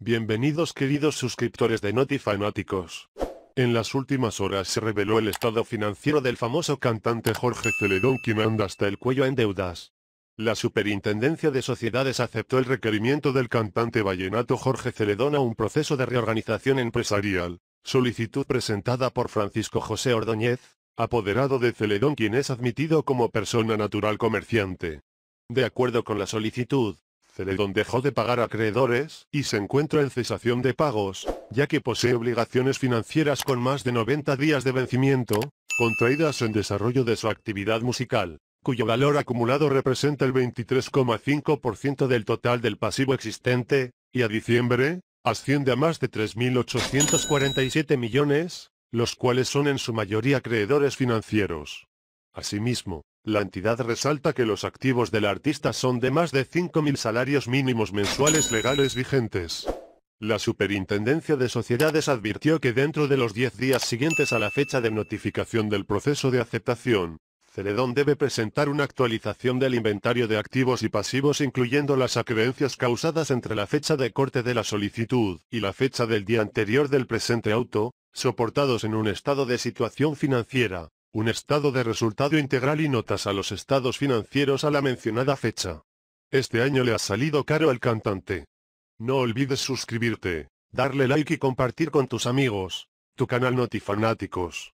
Bienvenidos queridos suscriptores de NotiFanáticos. En las últimas horas se reveló el estado financiero del famoso cantante Jorge Celedón quien anda hasta el cuello en deudas. La Superintendencia de Sociedades aceptó el requerimiento del cantante vallenato Jorge Celedón a un proceso de reorganización empresarial, solicitud presentada por Francisco José Ordóñez, apoderado de Celedón quien es admitido como persona natural comerciante. De acuerdo con la solicitud, donde dejó de pagar acreedores, y se encuentra en cesación de pagos, ya que posee obligaciones financieras con más de 90 días de vencimiento, contraídas en desarrollo de su actividad musical, cuyo valor acumulado representa el 23,5% del total del pasivo existente, y a diciembre, asciende a más de 3.847 millones, los cuales son en su mayoría acreedores financieros. Asimismo, la entidad resalta que los activos del artista son de más de 5.000 salarios mínimos mensuales legales vigentes. La Superintendencia de Sociedades advirtió que dentro de los 10 días siguientes a la fecha de notificación del proceso de aceptación, Celedón debe presentar una actualización del inventario de activos y pasivos incluyendo las acreencias causadas entre la fecha de corte de la solicitud y la fecha del día anterior del presente auto, soportados en un estado de situación financiera, un estado de resultado integral y notas a los estados financieros a la mencionada fecha. Este año le ha salido caro al cantante. No olvides suscribirte, darle like y compartir con tus amigos, tu canal Notifanáticos.